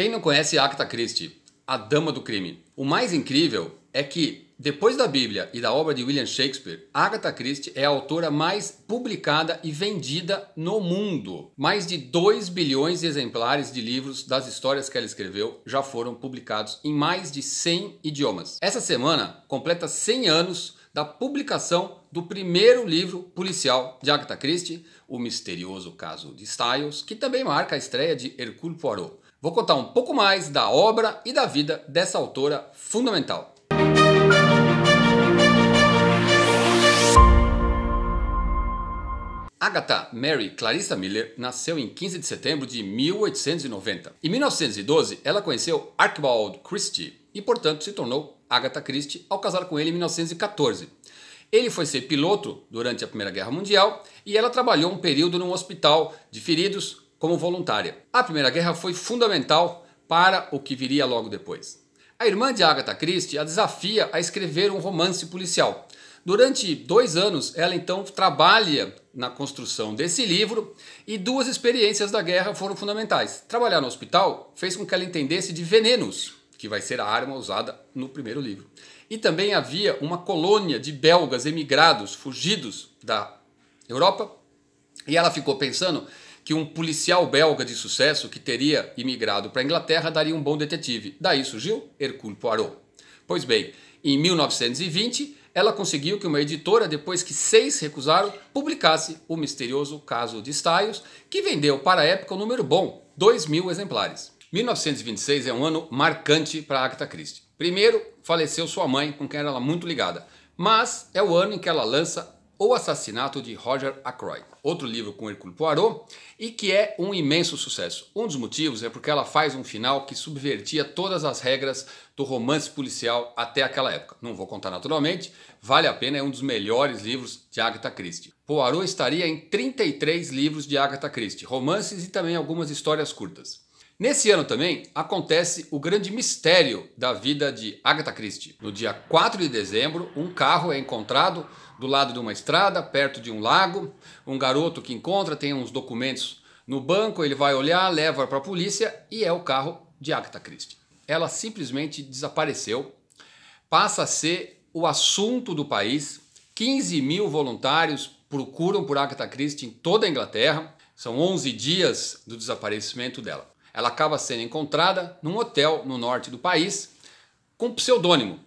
Quem não conhece Acta Christie, a dama do crime? O mais incrível é que, depois da Bíblia e da obra de William Shakespeare, Agatha Christie é a autora mais publicada e vendida no mundo. Mais de 2 bilhões de exemplares de livros das histórias que ela escreveu já foram publicados em mais de 100 idiomas. Essa semana completa 100 anos da publicação do primeiro livro policial de Agatha Christie, O Misterioso Caso de Styles, que também marca a estreia de Hercule Poirot. Vou contar um pouco mais da obra e da vida dessa autora fundamental. Agatha Mary Clarissa Miller nasceu em 15 de setembro de 1890. Em 1912, ela conheceu Archibald Christie e, portanto, se tornou Agatha Christie ao casar com ele em 1914. Ele foi ser piloto durante a Primeira Guerra Mundial e ela trabalhou um período num hospital de feridos como voluntária. A Primeira Guerra foi fundamental para o que viria logo depois. A irmã de Agatha Christie a desafia a escrever um romance policial. Durante dois anos, ela então trabalha na construção desse livro e duas experiências da guerra foram fundamentais. Trabalhar no hospital fez com que ela entendesse de venenos, que vai ser a arma usada no primeiro livro. E também havia uma colônia de belgas emigrados, fugidos da Europa, e ela ficou pensando que um policial belga de sucesso que teria imigrado para a Inglaterra daria um bom detetive. Daí surgiu Hercule Poirot. Pois bem, em 1920, ela conseguiu que uma editora, depois que seis recusaram, publicasse o misterioso caso de Styles, que vendeu para a época um número bom, 2 mil exemplares. 1926 é um ano marcante para Agatha Christie. Primeiro, faleceu sua mãe, com quem ela era muito ligada, mas é o ano em que ela lança o Assassinato de Roger Ackroyd, outro livro com Hercule Poirot e que é um imenso sucesso. Um dos motivos é porque ela faz um final que subvertia todas as regras do romance policial até aquela época. Não vou contar naturalmente, vale a pena, é um dos melhores livros de Agatha Christie. Poirot estaria em 33 livros de Agatha Christie, romances e também algumas histórias curtas. Nesse ano também acontece o grande mistério da vida de Agatha Christie. No dia 4 de dezembro, um carro é encontrado do lado de uma estrada, perto de um lago. Um garoto que encontra tem uns documentos no banco, ele vai olhar, leva para a polícia e é o carro de Agatha Christie. Ela simplesmente desapareceu, passa a ser o assunto do país. 15 mil voluntários procuram por Agatha Christie em toda a Inglaterra. São 11 dias do desaparecimento dela. Ela acaba sendo encontrada num hotel no norte do país com pseudônimo.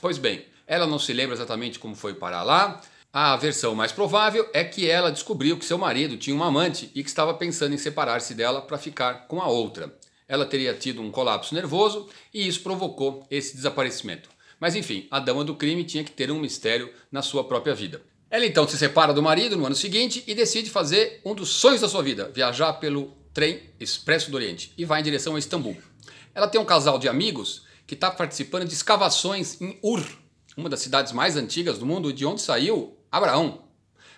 Pois bem, ela não se lembra exatamente como foi parar lá. A versão mais provável é que ela descobriu que seu marido tinha uma amante e que estava pensando em separar-se dela para ficar com a outra. Ela teria tido um colapso nervoso e isso provocou esse desaparecimento. Mas enfim, a dama do crime tinha que ter um mistério na sua própria vida. Ela então se separa do marido no ano seguinte e decide fazer um dos sonhos da sua vida, viajar pelo trem expresso do Oriente e vai em direção a Istambul. Ela tem um casal de amigos que está participando de escavações em Ur, uma das cidades mais antigas do mundo, de onde saiu Abraão,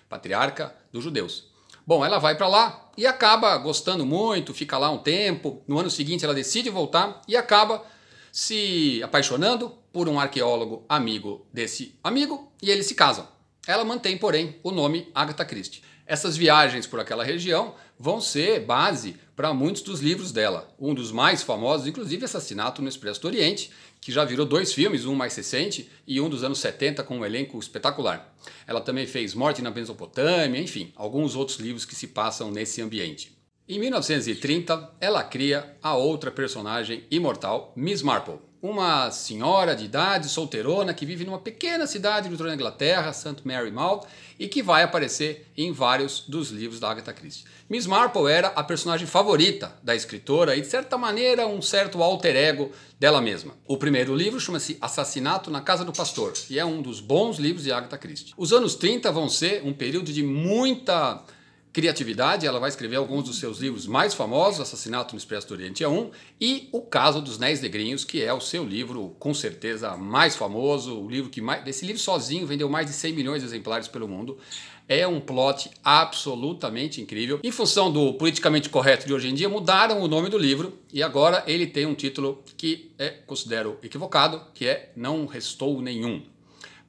patriarca dos judeus. Bom, ela vai para lá e acaba gostando muito, fica lá um tempo. No ano seguinte, ela decide voltar e acaba se apaixonando por um arqueólogo amigo desse amigo e eles se casam. Ela mantém, porém, o nome Agatha Christie. Essas viagens por aquela região vão ser base para muitos dos livros dela. Um dos mais famosos, inclusive, Assassinato no Expresso do Oriente, que já virou dois filmes, um mais recente e um dos anos 70 com um elenco espetacular. Ela também fez Morte na Mesopotâmia, enfim, alguns outros livros que se passam nesse ambiente. Em 1930, ela cria a outra personagem imortal, Miss Marple uma senhora de idade, solteirona, que vive numa pequena cidade no da Inglaterra, St. Mary Malt, e que vai aparecer em vários dos livros da Agatha Christie. Miss Marple era a personagem favorita da escritora e, de certa maneira, um certo alter ego dela mesma. O primeiro livro chama-se Assassinato na Casa do Pastor e é um dos bons livros de Agatha Christie. Os anos 30 vão ser um período de muita Criatividade, ela vai escrever alguns dos seus livros mais famosos, Assassinato no Expresso do Oriente é um, e O Caso dos Néis Negrinhos, que é o seu livro, com certeza, mais famoso, o livro que mais... Esse livro sozinho vendeu mais de 100 milhões de exemplares pelo mundo. É um plot absolutamente incrível. Em função do politicamente correto de hoje em dia, mudaram o nome do livro e agora ele tem um título que é, considero equivocado, que é Não Restou Nenhum.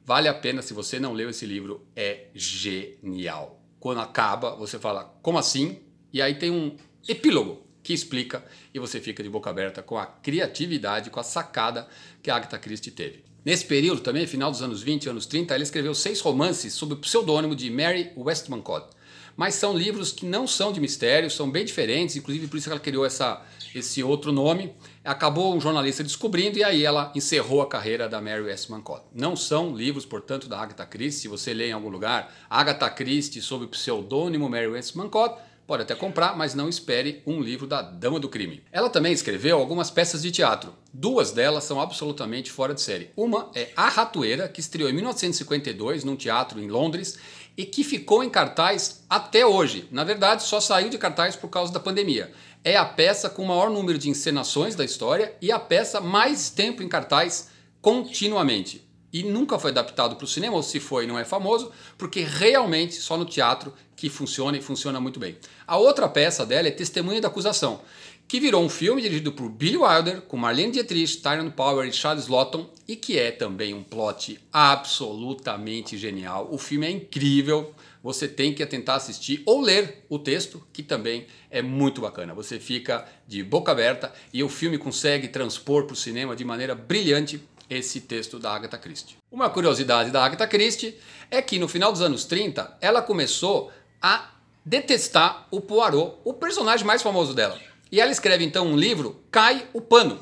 Vale a pena, se você não leu esse livro, é genial. Quando acaba, você fala, como assim? E aí tem um epílogo que explica e você fica de boca aberta com a criatividade, com a sacada que Agatha Christie teve. Nesse período, também final dos anos 20 anos 30, ela escreveu seis romances sob o pseudônimo de Mary Westmacott mas são livros que não são de mistério, são bem diferentes, inclusive por isso que ela criou essa, esse outro nome. Acabou um jornalista descobrindo e aí ela encerrou a carreira da Mary S. Mancott. Não são livros, portanto, da Agatha Christie. Se você lê em algum lugar Agatha Christie sob o pseudônimo Mary S. Mancott, Pode até comprar, mas não espere um livro da Dama do Crime. Ela também escreveu algumas peças de teatro. Duas delas são absolutamente fora de série. Uma é A Ratoeira, que estreou em 1952 num teatro em Londres e que ficou em cartaz até hoje. Na verdade, só saiu de cartaz por causa da pandemia. É a peça com o maior número de encenações da história e a peça mais tempo em cartaz continuamente e nunca foi adaptado para o cinema, ou se foi, não é famoso, porque realmente só no teatro que funciona e funciona muito bem. A outra peça dela é Testemunha da Acusação, que virou um filme dirigido por Billy Wilder, com Marlene Dietrich, Tyrone Power e Charles Lawton, e que é também um plot absolutamente genial. O filme é incrível, você tem que tentar assistir ou ler o texto, que também é muito bacana. Você fica de boca aberta e o filme consegue transpor para o cinema de maneira brilhante esse texto da Agatha Christie. Uma curiosidade da Agatha Christie é que no final dos anos 30 ela começou a detestar o Poirot, o personagem mais famoso dela. E ela escreve então um livro, Cai o Pano,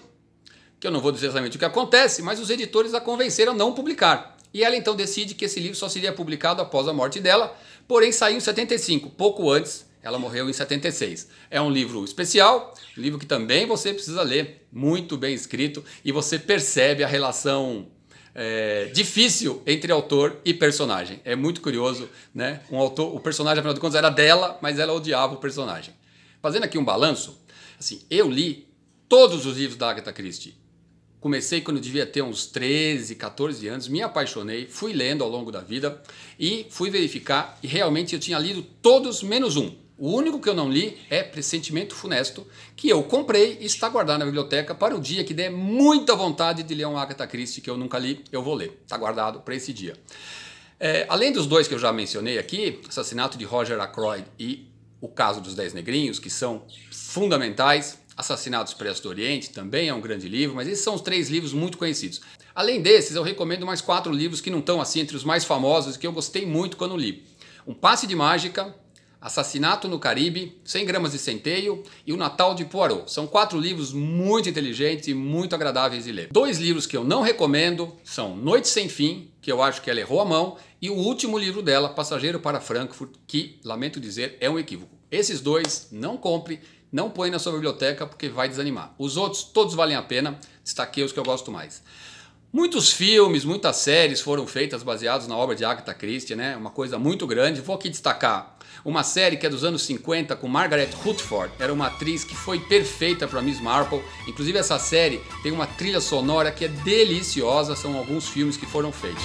que eu não vou dizer exatamente o que acontece, mas os editores a convenceram a não publicar. E ela então decide que esse livro só seria publicado após a morte dela, porém saiu em 75, pouco antes ela morreu em 76. É um livro especial, um livro que também você precisa ler, muito bem escrito, e você percebe a relação é, difícil entre autor e personagem. É muito curioso, né? Um autor, o personagem, afinal de contas, era dela, mas ela odiava o personagem. Fazendo aqui um balanço, assim, eu li todos os livros da Agatha Christie. Comecei quando eu devia ter uns 13, 14 anos, me apaixonei, fui lendo ao longo da vida e fui verificar e realmente eu tinha lido todos menos um. O único que eu não li é Pressentimento Funesto, que eu comprei e está guardado na biblioteca para o dia que der muita vontade de ler um Agatha Christie que eu nunca li, eu vou ler. Está guardado para esse dia. É, além dos dois que eu já mencionei aqui, Assassinato de Roger Ackroyd e O Caso dos Dez Negrinhos, que são fundamentais, Assassinatos Expresso do Oriente também é um grande livro, mas esses são os três livros muito conhecidos. Além desses, eu recomendo mais quatro livros que não estão assim entre os mais famosos que eu gostei muito quando li. Um Passe de Mágica, Assassinato no Caribe, 100 gramas de centeio e O Natal de Poirot. São quatro livros muito inteligentes e muito agradáveis de ler. Dois livros que eu não recomendo são Noite Sem Fim, que eu acho que ela errou a mão, e o último livro dela, Passageiro para Frankfurt, que, lamento dizer, é um equívoco. Esses dois não compre, não põe na sua biblioteca porque vai desanimar. Os outros todos valem a pena, destaquei os que eu gosto mais. Muitos filmes, muitas séries foram feitas baseados na obra de Agatha Christie, né? Uma coisa muito grande. Vou aqui destacar uma série que é dos anos 50 com Margaret Rutherford. Era uma atriz que foi perfeita para Miss Marple. Inclusive essa série tem uma trilha sonora que é deliciosa, são alguns filmes que foram feitos.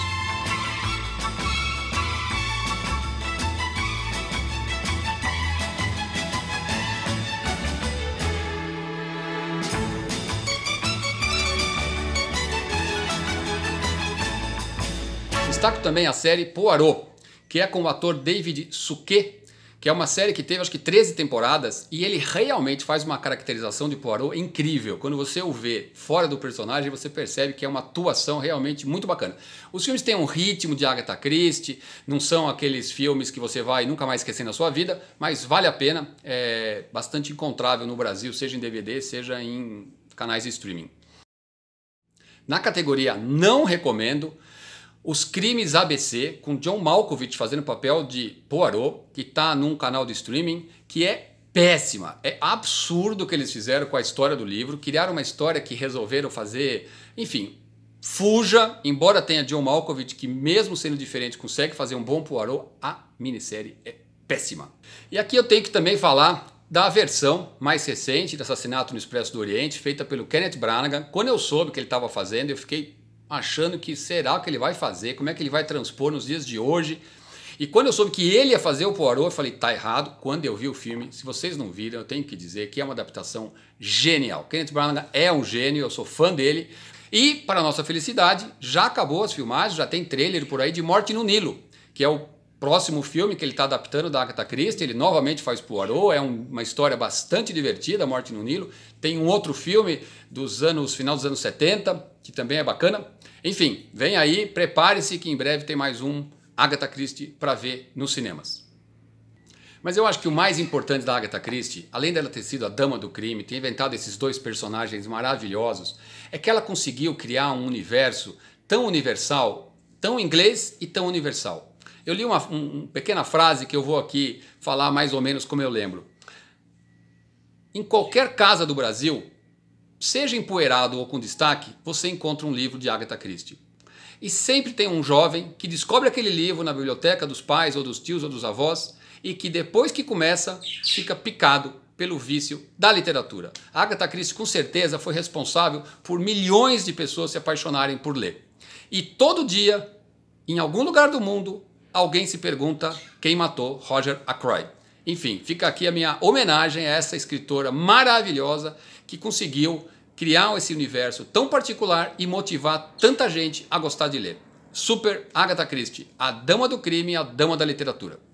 Destaco também a série Poirot, que é com o ator David Suquet, que é uma série que teve acho que 13 temporadas e ele realmente faz uma caracterização de Poirot incrível. Quando você o vê fora do personagem, você percebe que é uma atuação realmente muito bacana. Os filmes têm um ritmo de Agatha Christie, não são aqueles filmes que você vai nunca mais esquecer na sua vida, mas vale a pena, é bastante encontrável no Brasil, seja em DVD, seja em canais de streaming. Na categoria Não Recomendo, os Crimes ABC, com John Malkovich fazendo o papel de Poirot, que está num canal de streaming, que é péssima. É absurdo o que eles fizeram com a história do livro. Criaram uma história que resolveram fazer. Enfim, fuja. Embora tenha John Malkovich, que mesmo sendo diferente consegue fazer um bom Poirot, a minissérie é péssima. E aqui eu tenho que também falar da versão mais recente do Assassinato no Expresso do Oriente, feita pelo Kenneth Branagh. Quando eu soube que ele estava fazendo, eu fiquei achando que será que ele vai fazer, como é que ele vai transpor nos dias de hoje. E quando eu soube que ele ia fazer o Poirot, eu falei, tá errado. Quando eu vi o filme, se vocês não viram, eu tenho que dizer que é uma adaptação genial. Kenneth Branagh é um gênio, eu sou fã dele. E, para nossa felicidade, já acabou as filmagens, já tem trailer por aí de Morte no Nilo, que é o próximo filme que ele está adaptando da Agatha Christie, ele novamente faz Poirot, é um, uma história bastante divertida, Morte no Nilo. Tem um outro filme dos anos, final dos anos 70, que também é bacana. Enfim, vem aí, prepare-se que em breve tem mais um Agatha Christie para ver nos cinemas. Mas eu acho que o mais importante da Agatha Christie, além dela ter sido a dama do crime, ter inventado esses dois personagens maravilhosos, é que ela conseguiu criar um universo tão universal, tão inglês e tão universal. Eu li uma, um, uma pequena frase que eu vou aqui falar mais ou menos como eu lembro. Em qualquer casa do Brasil, Seja empoeirado ou com destaque, você encontra um livro de Agatha Christie. E sempre tem um jovem que descobre aquele livro na biblioteca dos pais ou dos tios ou dos avós e que depois que começa fica picado pelo vício da literatura. Agatha Christie com certeza foi responsável por milhões de pessoas se apaixonarem por ler. E todo dia, em algum lugar do mundo, alguém se pergunta quem matou Roger Ackroyd. Enfim, fica aqui a minha homenagem a essa escritora maravilhosa que conseguiu criar esse universo tão particular e motivar tanta gente a gostar de ler. Super Agatha Christie, a dama do crime, a dama da literatura.